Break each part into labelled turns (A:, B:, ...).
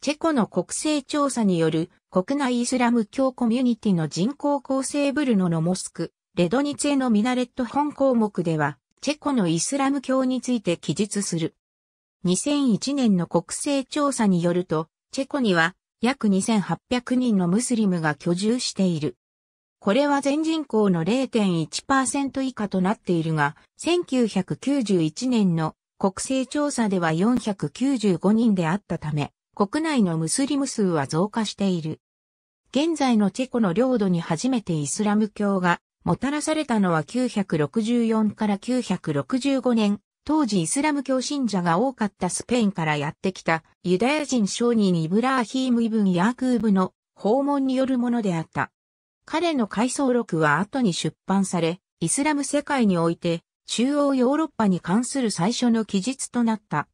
A: チェコの国勢調査による国内イスラム教コミュニティの人口構成ブルノのモスク、レドニツェのミナレット本項目では、チェコのイスラム教について記述する。2001年の国勢調査によると、チェコには約2800人のムスリムが居住している。これは全人口の0.1%以下となっているが、1991年の国勢調査では495人であったため、国内のムスリム数は増加している。現在のチェコの領土に初めてイスラム教がもたらされたのは964から965年、当時イスラム教信者が多かったスペインからやってきたユダヤ人商人イブラーヒーム・イブン・ヤークーブの訪問によるものであった。彼の回想録は後に出版され、イスラム世界において中央ヨーロッパに関する最初の記述となった。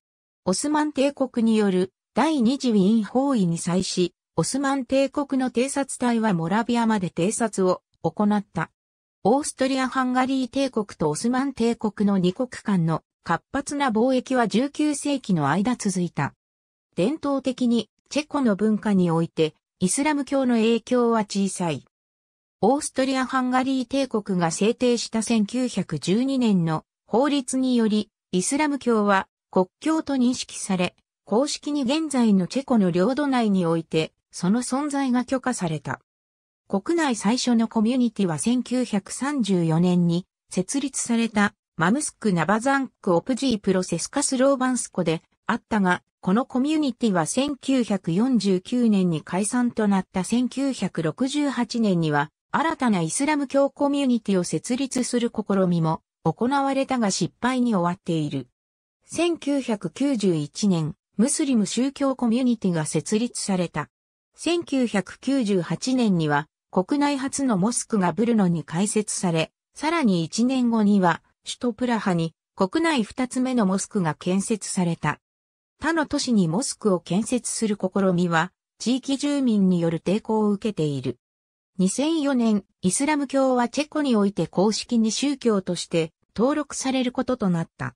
A: オスマン帝国による第二次ウィーン包囲に際し、オスマン帝国の偵察隊はモラビアまで偵察を行った。オーストリア・ハンガリー帝国とオスマン帝国の二国間の活発な貿易は19世紀の間続いた。伝統的にチェコの文化においてイスラム教の影響は小さい。オーストリア・ハンガリー帝国が制定した1912年の法律によりイスラム教は国教と認識され、公式に現在のチェコの領土内において、その存在が許可された。国内最初のコミュニティは1934年に設立されたマムスク・ナバザンク・オプジー・プロセスカスローバンスコであったが、このコミュニティは1949年に解散となった1968年には、新たなイスラム教コミュニティを設立する試みも行われたが失敗に終わっている。1991年、ムスリム宗教コミュニティが設立された。1998年には国内初のモスクがブルノに開設され、さらに1年後には首都プラハに国内2つ目のモスクが建設された。他の都市にモスクを建設する試みは地域住民による抵抗を受けている。2004年、イスラム教はチェコにおいて公式に宗教として登録されることとなった。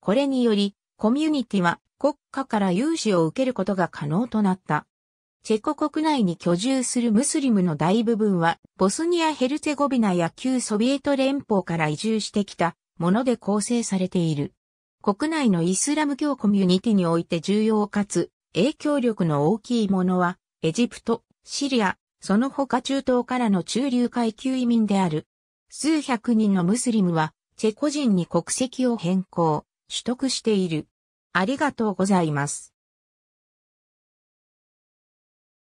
A: これにより、コミュニティは国家から融資を受けることが可能となった。チェコ国内に居住するムスリムの大部分は、ボスニア・ヘルツェゴビナや旧ソビエト連邦から移住してきたもので構成されている。国内のイスラム教コミュニティにおいて重要かつ影響力の大きいものは、エジプト、シリア、その他中東からの中流階級移民である。数百人のムスリムは、チェコ人に国籍を変更、取得している。ありがとうございます。